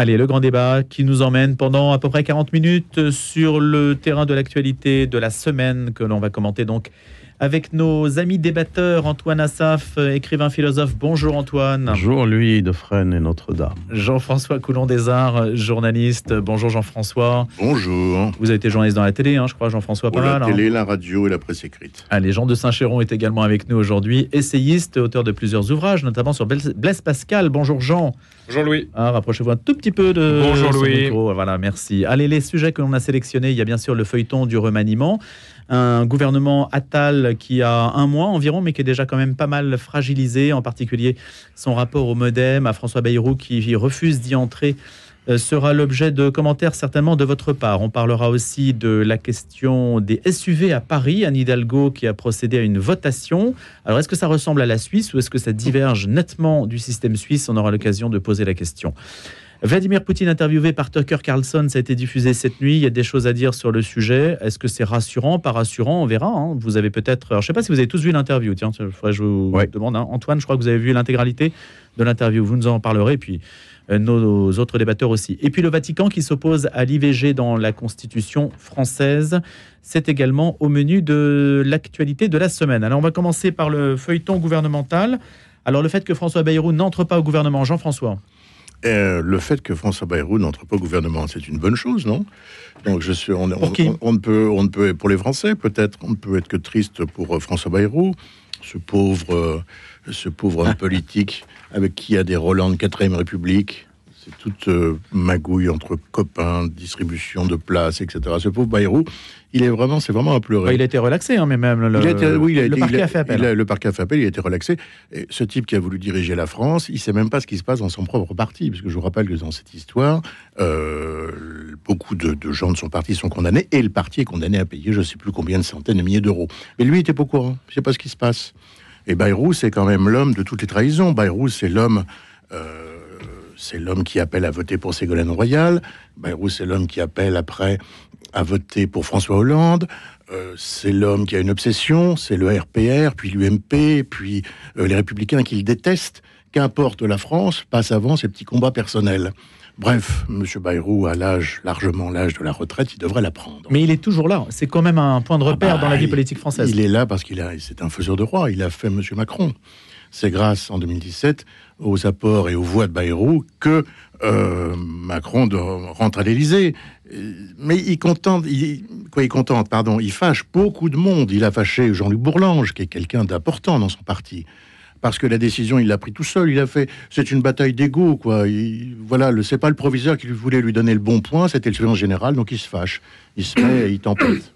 Allez, le grand débat qui nous emmène pendant à peu près 40 minutes sur le terrain de l'actualité de la semaine que l'on va commenter donc avec nos amis débatteurs Antoine Assaf, euh, écrivain philosophe. Bonjour Antoine. Bonjour Louis de et Notre-Dame. Jean-François Coulon des Arts, euh, journaliste. Bonjour Jean-François. Bonjour. Vous avez été journaliste dans la télé, hein, je crois, Jean-François. pas la télé, la radio et la presse écrite. Allez, ah, Jean de Saint-Chéron est également avec nous aujourd'hui, essayiste, auteur de plusieurs ouvrages, notamment sur Blaise Pascal. Bonjour Jean. Bonjour Louis. Ah, rapprochez-vous un tout petit peu de Bonjour Louis. Voilà, merci. Allez, les sujets que l'on a sélectionnés, il y a bien sûr le feuilleton du remaniement un gouvernement Attal qui a un mois environ, mais qui est déjà quand même pas mal fragilisé, en particulier son rapport au Modem, à François Bayrou qui refuse d'y entrer euh, sera l'objet de commentaires certainement de votre part. On parlera aussi de la question des SUV à Paris. à Hidalgo qui a procédé à une votation. Alors est-ce que ça ressemble à la Suisse ou est-ce que ça diverge nettement du système suisse On aura l'occasion de poser la question. Vladimir Poutine interviewé par Tucker Carlson, ça a été diffusé cette nuit. Il y a des choses à dire sur le sujet. Est-ce que c'est rassurant, pas rassurant On verra. Hein. Vous avez peut-être, je ne sais pas si vous avez tous vu l'interview. Tiens, je vous demande. Hein. Antoine, je crois que vous avez vu l'intégralité de l'interview. Vous nous en parlerez. puis euh, nos autres débatteurs aussi. Et puis le Vatican qui s'oppose à l'IVG dans la Constitution française. C'est également au menu de l'actualité de la semaine. Alors on va commencer par le feuilleton gouvernemental. Alors le fait que François Bayrou n'entre pas au gouvernement, Jean-François. Et euh, le fait que François Bayrou n'entre pas au gouvernement, c'est une bonne chose, non Donc je suis, on, on, peut, on pour les Français peut-être, on ne peut être que triste pour euh, François Bayrou, ce pauvre, euh, ce pauvre homme politique avec qui a des Roland de quatrième République, toute euh, magouille entre copains, distribution de places, etc. Ce pauvre Bayrou, il est vraiment, c'est vraiment à pleurer. Bah, il a été relaxé, hein, mais même le, parquet a, fait appel. Hein. le parquet a fait appel, il a été relaxé. ce type qui a voulu diriger la France, il sait même pas ce qui se passe dans son propre parti, parce que je vous rappelle que dans cette histoire, euh, beaucoup de, gens de son parti sont condamnés, et le parti est condamné à payer je ne sais plus combien de centaines de milliers d'euros. Mais lui, il était pas au courant, il ne sait pas ce qui se passe. Et Bayrou, c'est quand même l'homme de toutes les trahisons. Bayrou, c'est l'homme... Euh, c'est l'homme qui appelle à voter pour Ségolène Royal. Bayrou, ben, c'est l'homme qui appelle après à voter pour François Hollande. Euh, c'est l'homme qui a une obsession, c'est le RPR, puis l'UMP, puis euh, les républicains qu'il déteste. Qu'importe la France, passe avant ses petits combats personnels. Bref, M. Bayrou a l'âge, largement l'âge de la retraite, il devrait la prendre. Mais il est toujours là, c'est quand même un point de repère ah bah, dans la vie politique française. Il est là parce qu'il c'est un faiseur de roi, il a fait M. Macron. C'est grâce en 2017 aux apports et aux voix de Bayrou que euh, Macron rentre à l'Élysée. Mais il contente, il, quoi, il contente, pardon, il fâche beaucoup de monde. Il a fâché Jean-Luc Bourlange, qui est quelqu'un d'important dans son parti. Parce que la décision, il l'a pris tout seul. Il a fait, c'est une bataille d'ego, quoi. voilà, c'est pas le proviseur qui voulait lui donner le bon point, c'était le général, donc il se fâche, il se met, il tempête.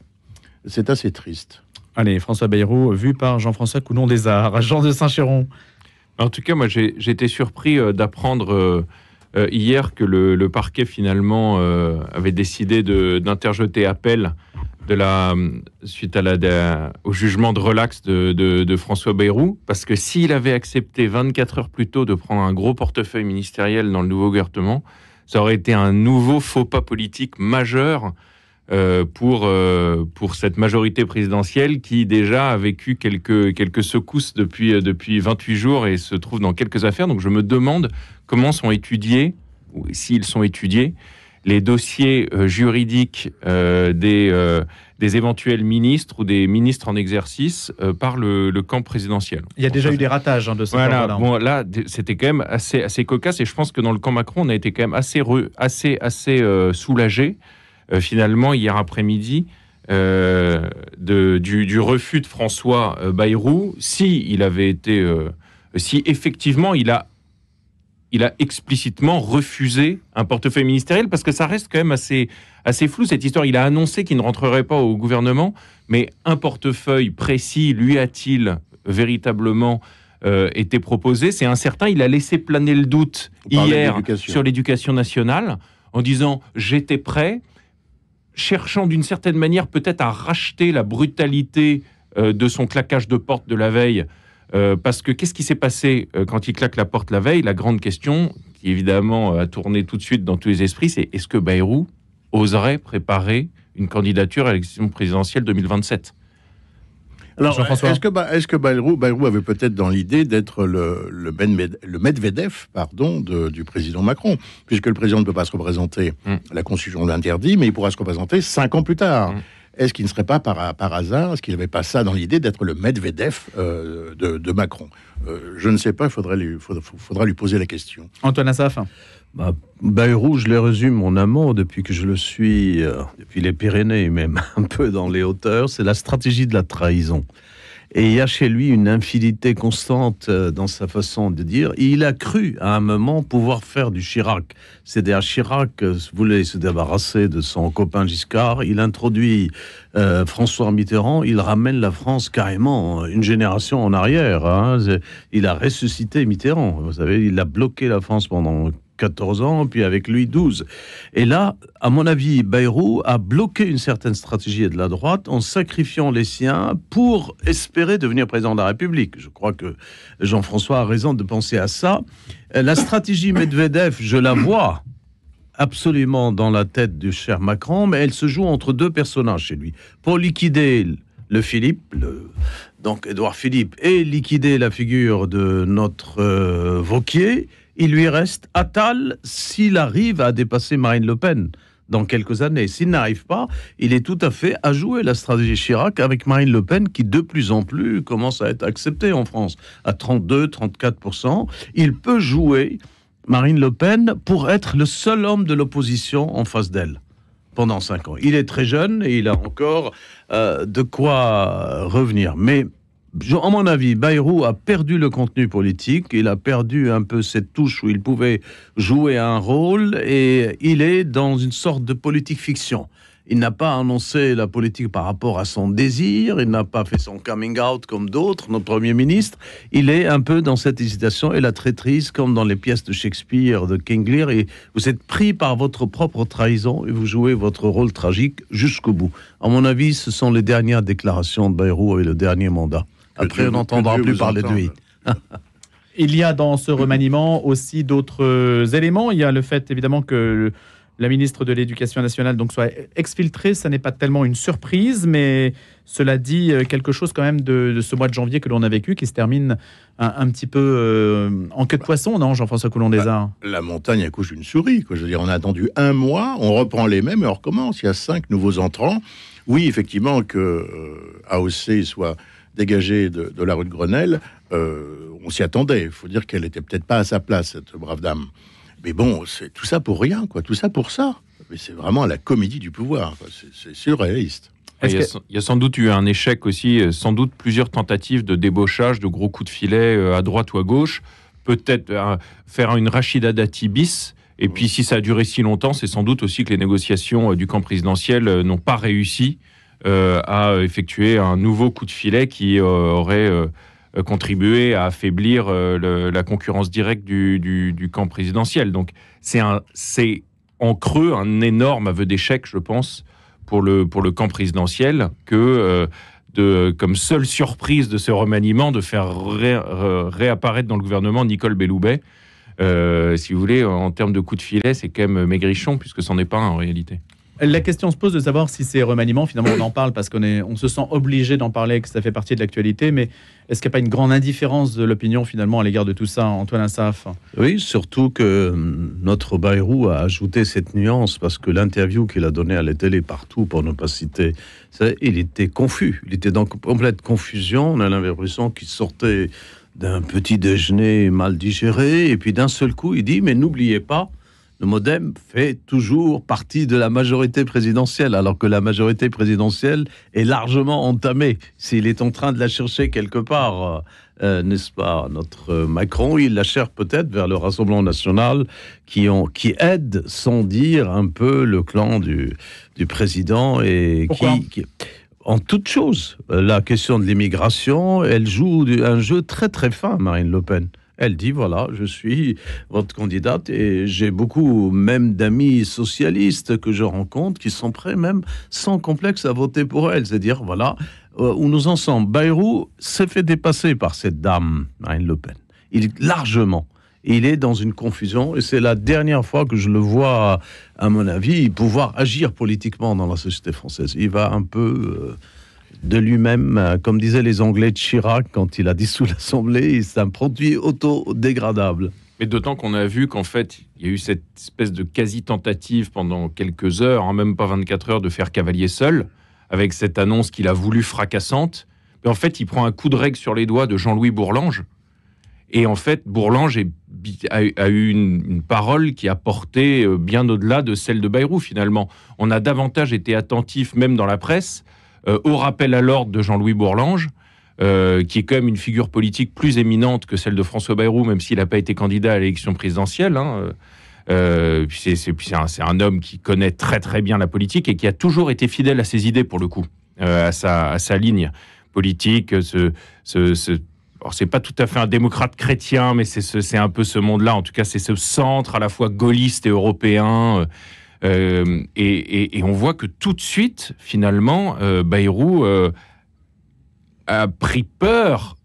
C'est assez triste. Allez, François Bayrou, vu par Jean-François Coulon des Arts. Jean de Saint-Chéron. En tout cas, moi, j'ai été surpris euh, d'apprendre euh, euh, hier que le, parquet, finalement, avait décidé d'interjeter appel de la, suite à au jugement de relax de, de François Bayrou, parce que s'il avait accepté 24 heures plus tôt de prendre un gros portefeuille ministériel dans le nouveau gouvernement, ça aurait été un nouveau faux pas politique majeur euh, pour, euh, pour cette majorité présidentielle qui déjà a vécu quelques, quelques secousses depuis, euh, depuis 28 jours et se trouve dans quelques affaires. Donc je me demande comment sont étudiés, ou s'ils sont étudiés, les dossiers juridiques des, des éventuels ministres ou des ministres en exercice par le, camp présidentiel. Il y a déjà eu des ratages hein, de ce voilà, là Bon, là, c'était quand même assez, assez cocasse et je pense que dans le camp Macron, on a été quand même assez, assez, assez soulagés soulagé euh, finalement hier après-midi euh, de, du, refus de François euh, Bayrou, si il avait été, si effectivement il a, il a explicitement refusé un portefeuille ministériel, parce que ça reste quand même assez, assez flou cette histoire. Il a annoncé qu'il ne rentrerait pas au gouvernement, mais un portefeuille précis lui a-t-il véritablement été proposé C'est incertain. Il a laissé planer le doute hier sur l'éducation nationale en disant j'étais prêt cherchant d'une certaine manière peut-être à racheter la brutalité euh, de son claquage de porte de la veille. Euh, parce que qu'est-ce qui s'est passé euh, quand il claque la porte la veille La grande question, qui évidemment a tourné tout de suite dans tous les esprits, c'est est-ce que Bayrou oserait préparer une candidature à l'élection présidentielle 2027 alors, est-ce que, Bayrou, avait peut-être dans l'idée d'être le, le, ben Medvedev pardon, du président Macron Puisque le président ne peut pas se représenter, hmm. à la Constitution l'interdit, mais il pourra se représenter cinq ans plus tard. Hmm. Est-ce qu'il ne serait pas par, hasard, est-ce qu'il n'avait pas ça dans l'idée d'être le Medvedev euh, de, Macron euh, Je ne sais pas, il faudra lui, poser la question. Antoine Assaf bah, Bayrou, je le résume mon amont depuis que je le suis, euh, depuis les Pyrénées, même un peu dans les hauteurs, c'est la stratégie de la trahison. Et il y a chez lui une infidélité constante euh, dans sa façon de dire. il a cru à un moment pouvoir faire du Chirac. C'est-à-dire Chirac euh, voulait se débarrasser de son copain Giscard. Il introduit euh, François Mitterrand. Il ramène la France carrément une génération en arrière. Hein. Il a ressuscité Mitterrand. Vous savez, il a bloqué la France pendant 14 ans, puis avec lui 12. Et là, à mon avis, Bayrou a bloqué une certaine stratégie de la droite en sacrifiant les siens pour espérer devenir président de la République. Je crois que Jean-François a raison de penser à ça. Euh, la stratégie Medvedev, je la vois absolument dans la tête du cher Macron, mais elle se joue entre deux personnages chez lui. Pour liquider le Philippe, donc Édouard Philippe, et liquider la figure de notre euh, Vauquier, il lui reste Attal s'il arrive à dépasser Marine Le Pen dans quelques années. S'il n'arrive pas, il est tout à fait à jouer la stratégie Chirac avec Marine Le Pen qui de plus en plus commence à être acceptée en France à 32-34%. Il peut jouer Marine Le Pen pour être le seul homme de l'opposition en face d'elle pendant 5 ans. Il est très jeune et il a encore euh, de quoi revenir. Mais en mon avis, Bayrou a perdu le contenu politique, il a perdu un peu cette touche où il pouvait jouer un rôle et il est dans une sorte de politique fiction. Il n'a pas annoncé la politique par rapport à son désir, il n'a pas fait son coming out comme d'autres, notre Premier ministre, Il est un peu dans cette hésitation et la traîtrise, comme dans les pièces de Shakespeare, de King Lear. Et vous êtes pris par votre propre trahison et vous jouez votre rôle tragique jusqu'au bout. À mon avis, ce sont les dernières déclarations de Bayrou et le dernier mandat. Après, on n'entendra plus parler de lui. Il y a dans ce remaniement aussi d'autres euh, éléments. Il y a le fait évidemment que la ministre de l'Éducation nationale donc soit exfiltrée, ça n'est pas tellement une surprise, mais cela dit euh, quelque chose quand même de, ce mois de janvier que l'on a vécu, qui se termine un, petit peu euh, en queue de bah, poisson, non, Jean-François Coulon des bah, La montagne accouche une souris, quoi. Je veux dire, on a attendu un mois, on reprend les mêmes et on recommence. Il y a cinq nouveaux entrants. Oui, effectivement, que AOC soit dégagée de, la rue de Grenelle, euh, on s'y attendait. Il faut dire qu'elle n'était peut-être pas à sa place, cette brave dame. Mais bon, c'est tout ça pour rien, quoi. Tout ça pour ça. Mais c'est vraiment la comédie du pouvoir. C'est surréaliste. Ah, il, y a, sans doute eu un échec aussi, euh, sans doute plusieurs tentatives de débauchage, de gros coups de filet euh, à droite ou à gauche. Peut-être faire une Rachida d'Atibis, Et puis, si ça a duré si longtemps, c'est sans doute aussi que les négociations du camp présidentiel n'ont pas réussi euh, a effectué un nouveau coup de filet qui euh, aurait euh, contribué à affaiblir la concurrence directe du, camp présidentiel. Donc c'est en creux un énorme aveu d'échec, je pense, pour le, pour le camp présidentiel que de, comme seule surprise de ce remaniement, de faire réapparaître dans le gouvernement Nicole Belloubet. si vous voulez, en termes de coup de filet, c'est quand même maigrichon, puisque ce n'en est pas un en réalité. La question se pose de savoir si ces remaniements, finalement, on en parle parce qu'on on se sent obligé d'en parler, que ça fait partie de l'actualité, mais est-ce qu'il n'y a pas une grande indifférence de l'opinion, finalement, à l'égard de tout ça, Antoine Assaf Oui, surtout que euh, notre Bayrou a ajouté cette nuance parce que l'interview qu'il a donnée à la télé partout, pour ne pas citer, il était confus. Il était dans complète confusion. On a l'impression qu'il sortait d'un petit déjeuner mal digéré, et puis d'un seul coup, il dit Mais n'oubliez pas, le modem fait toujours partie de la majorité présidentielle, alors que la majorité présidentielle est largement entamée. S'il est en train de la chercher quelque part, euh, euh, n'est-ce pas, notre euh, Macron, il la cherche peut-être vers le Rassemblement national qui, ont, qui aide, sans dire, un peu le clan du, du président et qui, en toute chose. La question de l'immigration, elle joue un jeu très très fin, Marine Le Pen. Elle dit voilà, je suis votre candidate et j'ai beaucoup même d'amis socialistes que je rencontre qui sont prêts même sans complexe à voter pour elle. C'est-à-dire voilà euh, où nous en sommes. Bayrou s'est fait dépasser par cette dame, Marine Le Pen. Il largement il est dans une confusion et c'est la dernière fois que je le vois, à mon avis, pouvoir agir politiquement dans la société française. Il va un peu euh, de lui-même. Comme disaient les Anglais de Chirac quand il a dissous l'Assemblée, c'est un produit autodégradable. Mais d'autant qu'on a vu qu'en fait, il y a eu cette espèce de quasi-tentative pendant quelques heures, hein, même pas 24 heures, de faire cavalier seul, avec cette annonce qu'il a voulu fracassante. Mais en fait, il prend un coup de règle sur les doigts de Jean-Louis Bourlange. Et en fait, Bourlange a, eu une, une, parole qui a porté euh, bien au-delà de celle de Bayrou, finalement. On a davantage été attentif, même dans la presse, euh, au rappel à l'ordre de Jean-Louis Bourlange, euh, qui est quand même une figure politique plus éminente que celle de François Bayrou, même s'il n'a pas été candidat à l'élection présidentielle. Hein, euh, c'est, un, homme qui connaît très très bien la politique et qui a toujours été fidèle à ses idées pour le coup, à sa, ligne politique. Ce, ce, c'est pas tout à fait un démocrate chrétien, mais c'est, c'est un peu ce monde-là. En tout cas, c'est ce centre à la fois gaulliste et européen. Euh, et, on voit que tout de suite, finalement, euh, Bayrou euh, a pris peur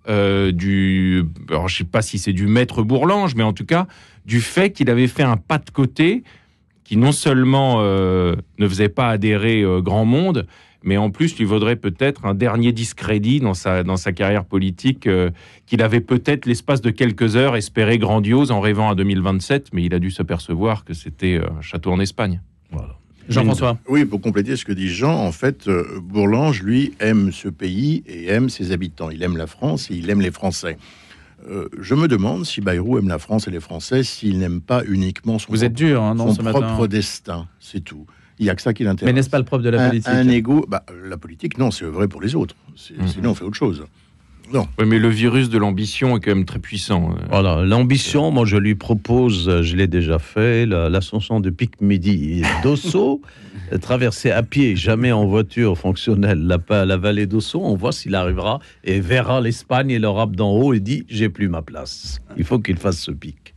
du. je ne sais pas si c'est du maître Bourlange, mais en tout cas, du fait qu'il avait fait un pas de côté qui non seulement ne faisait pas adhérer grand monde, mais en plus lui vaudrait peut-être un dernier discrédit dans sa, dans sa carrière politique euh, qu'il avait peut-être l'espace de quelques heures espéré grandiose en rêvant à 2027, mais il a dû s'apercevoir que c'était euh, un château en Espagne. Jean-François. Oui, pour compléter ce que dit Jean, en fait, euh, Bourlange, lui, aime ce pays et aime ses habitants. Il aime la France et il aime les Français. je me demande si Bayrou aime la France et les Français, s'il n'aime pas uniquement son, hein, propre, destin, c'est tout. Il n'y a que ça qui l'intéresse. Mais n'est-ce pas le propre de la politique Un, bah, la politique, non, c'est vrai pour les autres. Mhm. Sinon, on fait autre chose. Non. Oui, mais le virus de l'ambition est quand même très puissant. Euh. Voilà, l'ambition, moi je lui propose, je l'ai déjà fait, l'ascension de Pic Midi d'Osso, traverser à pied, jamais en voiture fonctionnelle, la, la vallée d'Osso, on voit s'il arrivera et verra l'Espagne et l'Europe d'en haut et dit j'ai plus ma place. Il faut qu'il fasse ce pic.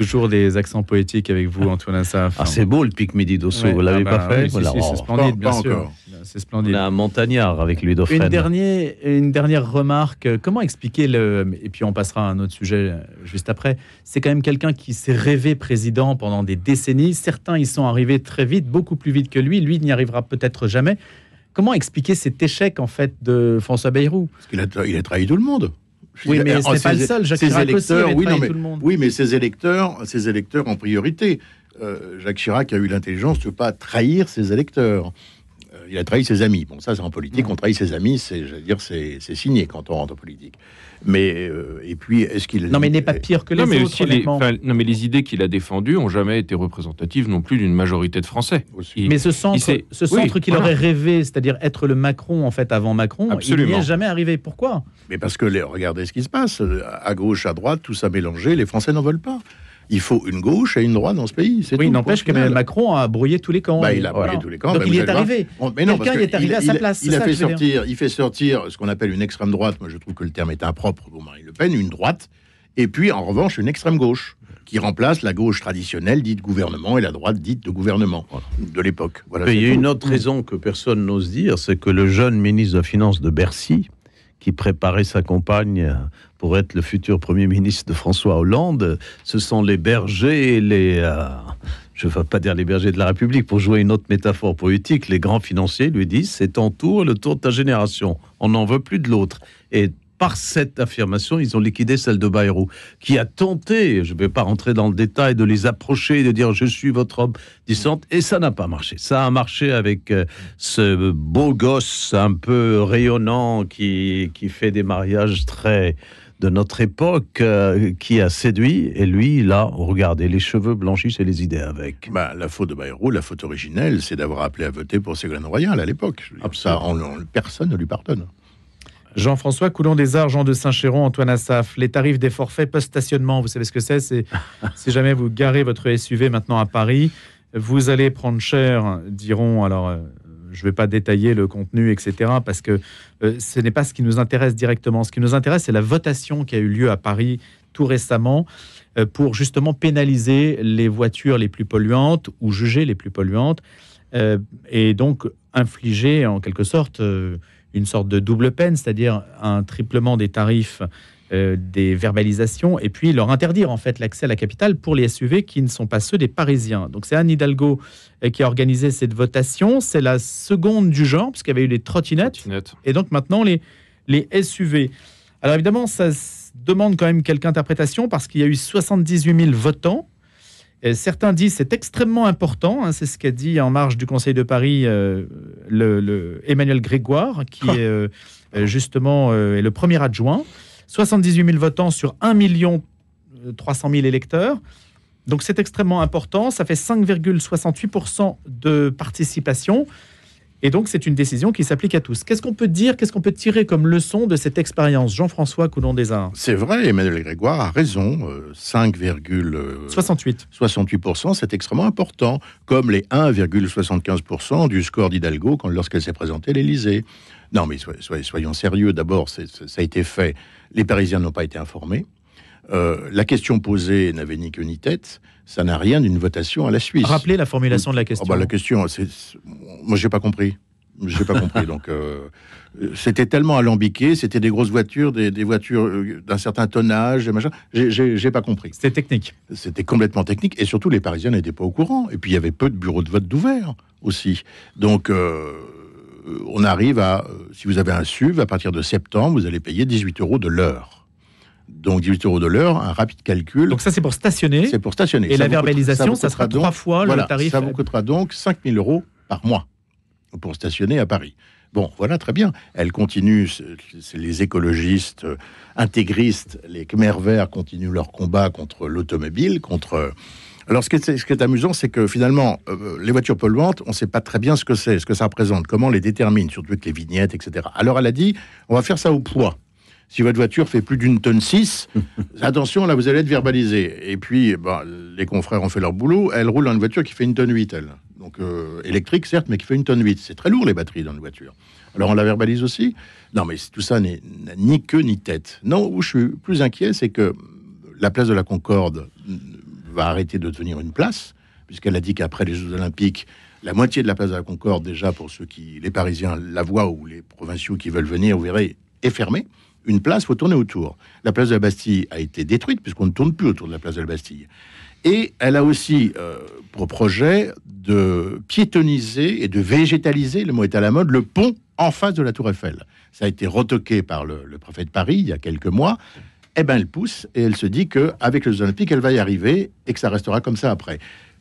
Toujours des accents poétiques avec vous, ah. Antoine Assaf. Ah, c'est beau le pic midi d'Osso, vous l'avez ah bah pas fait C'est splendide, bien sûr. C'est splendide. a un montagnard avec lui d'Ossou. Une dernière, une dernière remarque. Comment expliquer le. Et puis on passera à un autre sujet euh, juste après. C'est quand même quelqu'un qui s'est rêvé président pendant des décennies. Certains y sont arrivés très vite, beaucoup plus vite que lui. Lui n'y arrivera peut-être jamais. Comment expliquer cet échec en fait de François Bayrou Parce qu'il a, il a trahi tout le monde. Oui, mais c'est oh, pas le seul. Jacques Chirac électeurs, aussi oui, mais, tout Oui, mais électeurs, ces électeurs en priorité. Euh, Jacques Chirac a eu l'intelligence de ne pas trahir ses électeurs il a trahi ses amis. Bon, ça, c'est en politique, mm. on trahit ses amis, c'est, dire, c'est, signé quand on rentre en politique. Mais, euh, et puis, est-ce qu'il. Non, mais il n'est pas pire que les autres. Les, non, mais les idées qu'il a défendues ont jamais été représentatives non plus d'une majorité de Français. mais ce centre, ce qu'il aurait rêvé, c'est-à-dire être le Macron, en fait, avant Macron, il n'y est jamais arrivé. Pourquoi Mais parce que, les, regardez ce qui se passe. À gauche, à droite, tout ça mélangé, les Français n'en veulent pas. Il faut une gauche et une droite dans ce pays. Oui, n'empêche que Macron a brouillé tous les camps. Bah, il a brouillé tous les camps. Donc il est arrivé. Oh, mais est arrivé à sa place. Il, a fait sortir, il fait sortir ce qu'on appelle une extrême droite. Moi, je trouve que le terme est impropre pour Marine Le Pen. Une droite. Et puis, en revanche, une extrême gauche qui remplace la gauche traditionnelle dite gouvernement et la droite dite de gouvernement de l'époque. il y a une autre raison que personne n'ose dire, c'est que le jeune ministre de la Finance de Bercy, qui préparait sa compagne pour être le futur Premier ministre de François Hollande, ce sont les bergers et les... Euh, je ne vais pas dire les bergers de la République, pour jouer une autre métaphore poétique, les grands financiers lui disent, c'est ton tour, le tour de ta génération, on n'en veut plus de l'autre. Et par cette affirmation, ils ont liquidé celle de Bayrou, qui a tenté, je ne vais pas rentrer dans le détail, de les approcher, de dire je suis votre homme dissente, et ça n'a pas marché. Ça a marché avec euh, ce beau gosse un peu rayonnant qui, qui fait des mariages très de notre époque euh, qui a séduit, et lui, là, regardez, les cheveux blanchissent et les idées avec. Bah, la faute de Bayrou, la faute originelle, c'est d'avoir appelé à voter pour Ségolène Royal à l'époque. Ça, personne ne lui pardonne. Jean-François Coulon des Arts, Jean de Saint-Chéron, Antoine Assaf, les tarifs des forfaits post-stationnement, vous savez ce que c'est C'est si jamais vous garez votre SUV maintenant à Paris, vous allez prendre cher, diront alors euh, je ne vais pas détailler le contenu, etc., parce que euh, ce n'est pas ce qui nous intéresse directement. Ce qui nous intéresse, c'est la votation qui a eu lieu à Paris tout récemment euh, pour justement pénaliser les voitures les plus polluantes ou juger les plus polluantes et donc infliger en quelque sorte une sorte de double peine, c'est-à-dire un triplement des tarifs euh, des verbalisations et puis leur interdire en fait l'accès à la capitale pour les SUV qui ne sont pas ceux des Parisiens. Donc c'est Anne Hidalgo euh, qui a organisé cette votation. C'est la seconde du genre puisqu'il y avait eu les trottinettes et donc maintenant les, les SUV. Alors évidemment ça demande quand même quelques interprétations, parce qu'il y a eu 78 000 votants certains disent c'est extrêmement important. Hein, c'est ce qu'a dit en marge du Conseil de Paris euh, Emmanuel Grégoire, qui ah. est euh, euh, justement le premier adjoint. 78 000 votants sur 1 million 300 000 électeurs. Donc c'est extrêmement important. Ça fait 5,68 de participation. Et donc, c'est une décision qui s'applique à tous. Qu'est-ce qu'on peut dire, qu'est-ce qu'on peut tirer comme leçon de cette expérience, Jean-François Coulon des C'est vrai, Emmanuel Grégoire a raison. 5,68. Euh, 68%, euh, c'est extrêmement important, comme les 1,75% du score d'Hidalgo lorsqu'elle s'est présentée à l'Élysée. Non, mais soyons sérieux. D'abord, ça a été fait. Les Parisiens n'ont pas été informés. Euh, la question posée n'avait ni queue ni tête. Ça n'a rien d'une votation à la Suisse. Rappelez la formulation de la ah bah, question. la question, c'est... moi, j'ai pas compris. J'ai pas compris. Donc, euh, c'était tellement alambiqué. C'était des grosses voitures, des, voitures euh, d'un certain tonnage, machin. J'ai pas compris. C'était technique. C'était complètement technique. Et surtout, les Parisiens n'étaient pas au courant. Et puis, il y avait peu de bureaux de vote d'ouvert aussi. Donc. on arrive à, si vous avez un SUV, à partir de septembre, vous allez payer 18 euros de l'heure. Donc 18 euros de l'heure, un rapide calcul. Donc ça, c'est pour stationner. C'est pour stationner. Et la verbalisation, ça, sera trois fois le tarif. Ça vous coûtera donc 5 000 euros par mois pour stationner à Paris. Bon, voilà, très bien. Elle continue, c'est les écologistes euh, intégristes, les Khmer verts continuent leur combat contre l'automobile, contre... Euh, alors, ce qui est, amusant, c'est que finalement, euh, les voitures polluantes, on ne sait pas très bien ce que c'est, ce que ça représente, comment on les détermine, surtout avec les vignettes, etc. Alors, elle a dit, on va faire ça au poids si votre voiture fait plus d'une tonne 6, attention, là, vous allez être verbalisé. Et puis, bah, les confrères ont fait leur boulot. Elle roule dans une voiture qui fait une tonne 8, elle. Donc, euh, électrique, certes, mais qui fait une tonne 8. C'est très lourd, les batteries dans une voiture. Alors, on la verbalise aussi Non, mais tout ça n'est ni queue ni tête. Non, où je suis plus inquiet, c'est que la place de la Concorde mm, va arrêter de devenir une place, puisqu'elle a dit qu'après les Jeux Olympiques, la moitié de la place de la Concorde, déjà pour ceux qui, les Parisiens, la voient ou les provinciaux qui veulent venir, vous verrez, est fermée une place, faut tourner autour. La place de la Bastille a été détruite puisqu'on ne tourne plus autour de la place de la Bastille. Et elle a aussi euh, pour projet de piétoniser et de végétaliser, le mot est à la mode, le pont en face de la Tour Eiffel. Ça a été retoqué par le, le préfet de Paris il y a quelques mois. Eh bien, elle pousse et elle se dit que avec les Olympiques, elle va y arriver et que ça restera comme ça après.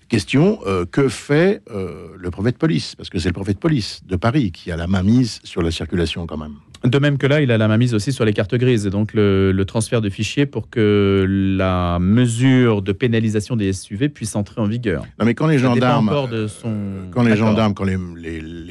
Question euh, que fait euh, le préfet de police Parce que c'est le préfet de police de Paris qui a la main mise sur la circulation quand même. De même que là, il a la mise aussi sur les cartes grises, et donc le, transfert de fichiers pour que la mesure de pénalisation des SUV puisse entrer en vigueur. Non, mais quand les gendarmes, quand les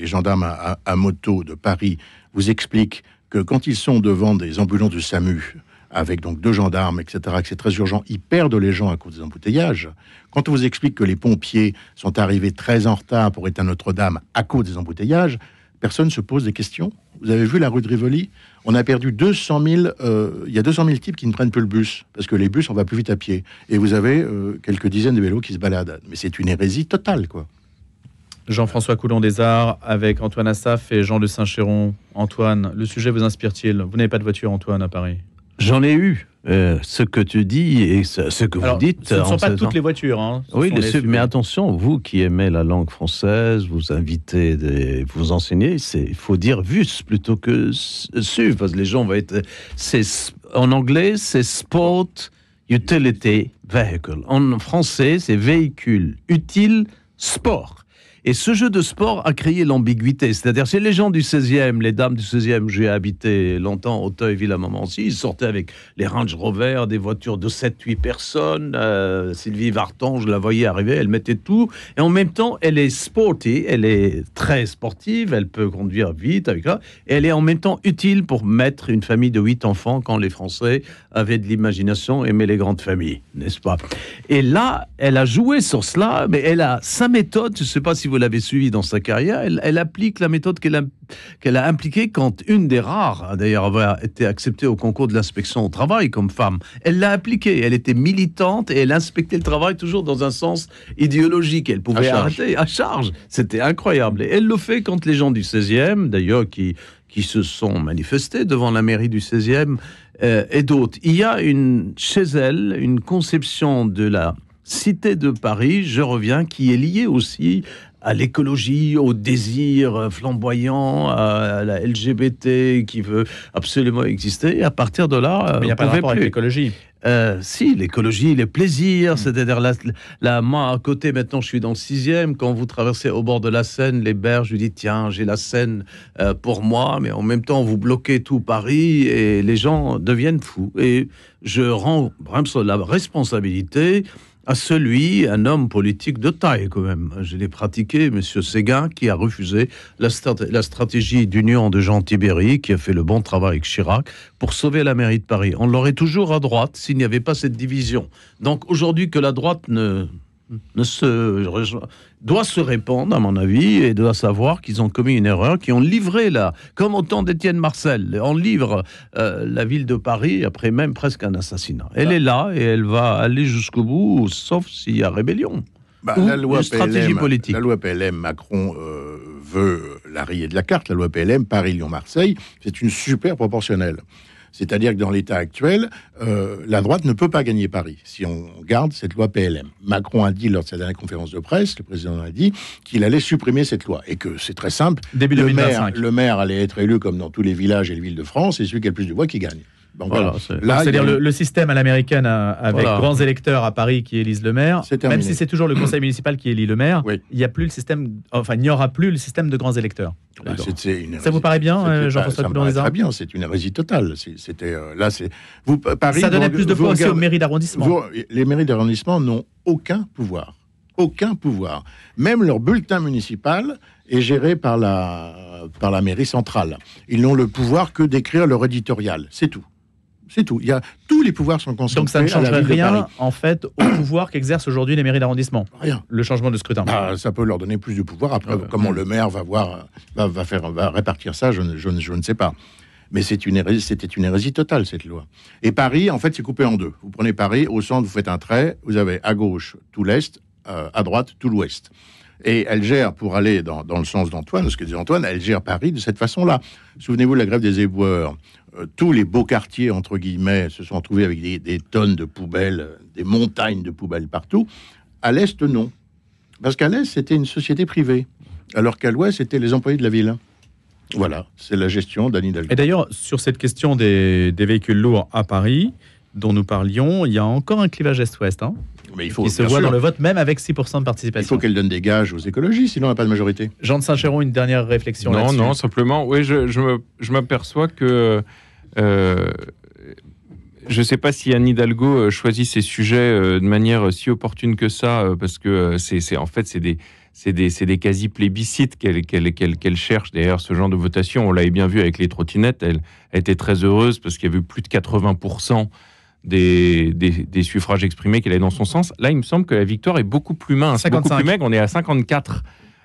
gendarmes, à, moto de Paris vous expliquent que quand ils sont devant des ambulances du SAMU avec donc deux gendarmes, etc., que c'est très urgent, ils perdent les gens à cause des embouteillages. Quand on vous explique que les pompiers sont arrivés très en retard pour être éteindre Notre-Dame à cause des embouteillages, personne ne se pose des questions. Vous avez vu la rue de Rivoli On a perdu 200 000. Euh, il y a 200 000 types qui ne prennent plus le bus parce que les bus, on va plus vite à pied. Et vous avez euh, quelques dizaines de vélos qui se baladent. Mais c'est une hérésie totale, quoi. Jean-François Coulon des Arts avec Antoine Assaf et Jean de Saint-Chéron. Antoine, le sujet vous inspire-t-il Vous n'avez pas de voiture, Antoine, à Paris J'en ai eu. Euh, ce que tu dis et ce, que vous dites. Ce ne sont pas toutes les voitures. Hein. oui, mais attention, vous qui aimez la langue française, vous invitez, des, vous enseignez, il faut dire vus plutôt que suv, parce les gens vont être. En anglais, c'est sport utility vehicle. En français, c'est véhicule utile sport. Et ce jeu de sport a créé l'ambiguïté. C'est-à-dire, c'est les gens du 16e, les dames du 16e, j'ai habité longtemps Auteuil, moment-ci, ils sortaient avec les Range Rover, des voitures de 7-8 personnes. Euh, Sylvie Vartan, je la voyais arriver, elle mettait tout. Et en même temps, elle est sportive, elle est très sportive, elle peut conduire vite avec ça. Et elle est en même temps utile pour mettre une famille de 8 enfants quand les Français avaient de l'imagination, aimaient les grandes familles, n'est-ce pas Et là, elle a joué sur cela, mais elle a sa méthode, je ne sais pas si vous l'avait suivi dans sa carrière, elle, applique la méthode qu'elle a, qu'elle a impliquée quand une des rares, hein, d'ailleurs, avoir été acceptée au concours de l'inspection au travail comme femme. Elle l'a appliquée. Elle était militante et elle inspectait le travail toujours dans un sens idéologique. Elle pouvait arrêter à charge. C'était incroyable. Et elle le fait quand les gens du 16e, d'ailleurs, qui qui se sont manifestés devant la mairie du 16e euh, et d'autres. Il y a une, chez elle une conception de la cité de Paris, je reviens, qui est liée aussi à l'écologie, au désir euh, flamboyant, à la LGBT qui veut absolument exister. Et à partir de là, Mais il n'y a pas de rapport plus. avec l'écologie. Euh, si, l'écologie, les plaisirs, mm. c'est-à-dire la, main à côté, maintenant je suis dans le sixième, quand vous traversez au bord de la Seine, les berges, je dis tiens, j'ai la Seine euh, pour moi, mais en même temps vous bloquez tout Paris et les gens deviennent fous. Et je rends la responsabilité à ah, celui, un homme politique de taille quand même. Je l'ai pratiqué, Monsieur Séguin, qui a refusé la, stratégie d'union de Jean Tibéry, qui a fait le bon travail avec Chirac, pour sauver la mairie de Paris. On l'aurait toujours à droite s'il n'y avait pas cette division. Donc aujourd'hui que la droite ne, ne se doit se répandre, à mon avis, et doit savoir qu'ils ont commis une erreur, qu'ils ont livré là, comme au temps d'Étienne Marcel. On livre euh, la ville de Paris après même presque un assassinat. Elle bah. est là et elle va aller jusqu'au bout, sauf s'il y a rébellion. Bah, la loi stratégie politique. La loi PLM, Macron euh, veut la rayer de la carte. La loi PLM, Paris, Lyon, Marseille, c'est une super proportionnelle. C'est-à-dire que dans l'état actuel, euh, la droite ne peut pas gagner Paris si on garde cette loi PLM. Macron a dit lors de sa dernière conférence de presse, le président a dit qu'il allait supprimer cette loi et que c'est très simple. Début le Maire, le maire allait être élu comme dans tous les villages et les villes de France et celui qui a le plus de voix qui gagne. Ah, c'est-à-dire le, système à l'américaine euh, avec grands électeurs à Paris qui élisent le maire, même si c'est toujours le conseil municipal qui élit le maire, il n'y a plus le système, enfin il n'y aura plus le système de grands électeurs. Ah bah, ça vous paraît bien, euh, Jean-François Coulon Très bien, c'est une hérésie totale. C'était euh, là, c'est vous Ça donnait plus de poids aussi aux mairies d'arrondissement. Les mairies d'arrondissement n'ont aucun pouvoir, aucun pouvoir. Même leur bulletin municipal est géré par la par la mairie centrale. Ils n'ont le pouvoir que d'écrire leur éditorial, c'est tout. C'est tout. Il y a, tous les pouvoirs sont concentrés. Donc ça ne changerait rien, en fait, au pouvoir qu'exercent aujourd'hui les mairies d'arrondissement. Rien. Le changement de scrutin. Bah, ça peut leur donner plus de pouvoir. Après, ah comment le maire va, voir, va, faire, va répartir ça, je, je, ne sais pas. Mais c'est une hérésie, c'était une hérésie totale, cette loi. Et Paris, en fait, c'est coupé en deux. Vous prenez Paris, au centre, vous faites un trait, vous avez à gauche tout l'Est, euh, à droite tout l'Ouest. Et elle gère, pour aller dans, le sens d'Antoine, ce que disait Antoine, elle gère Paris de cette façon-là. Souvenez-vous de la grève des éboueurs. Euh, tous les beaux quartiers, entre guillemets, se sont trouvés avec des, tonnes de poubelles, euh, des montagnes de poubelles partout. À l'Est, non. Parce qu'à l'Est, c'était une société privée. Alors qu'à l'Ouest, c'était les employés de la ville. Voilà, c'est la gestion d'Annie Hidalgo. Et d'ailleurs, sur cette question des, des véhicules lourds à Paris, dont nous parlions, il y a encore un clivage Est-Ouest. Hein, mais il faut, se voit dans le vote, même avec 6% de participation. Il faut qu'elle donne des gages aux écologistes, sinon elle n'a pas de majorité. Jean de Saint-Chéron, une dernière réflexion Non, non, simplement, oui, je, je m'aperçois que euh, je ne sais pas si Anne Hidalgo euh, choisit ses sujets euh, de manière si opportune que ça, parce que c'est en fait, c'est des c'est des, des quasi-plébiscites qu'elle qu'elle cherche derrière ce genre de votation. On l'avait bien vu avec les trottinettes, elle était très heureuse parce qu'il y avait plus de 80% des, des, suffrages exprimés qu'elle est dans son sens. Là, il me semble que la victoire est beaucoup plus mince, 55. beaucoup plus maigre. On est à 54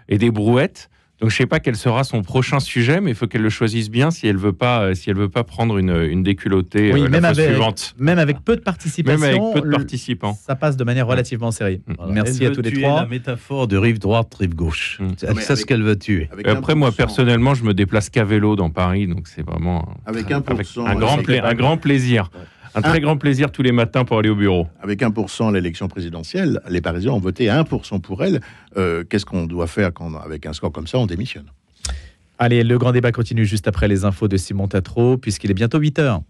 et des brouettes. Donc, je ne sais pas quel sera son prochain sujet, mais il faut qu'elle le choisisse bien si elle veut pas, si elle veut pas prendre une, une déculottée euh, même suivante. Même avec peu de participation. Même avec peu de participants. Ça passe de manière relativement sérieuse. Mm. Merci à tous les trois. La métaphore de rive droite, rive gauche. Mm. C'est ça ce qu'elle veut tuer. Après, moi personnellement, je me déplace qu'à vélo dans Paris, donc c'est vraiment avec, un, grand, plaisir. Un très grand plaisir tous les matins pour aller au bureau. Avec 1% l'élection présidentielle, les Parisiens ont voté 1% pour elle. Euh, qu'est-ce qu'on doit faire quand, avec un score comme ça On démissionne. Allez, le grand débat continue juste après les infos de Simon Tatro, puisqu'il est bientôt 8 heures.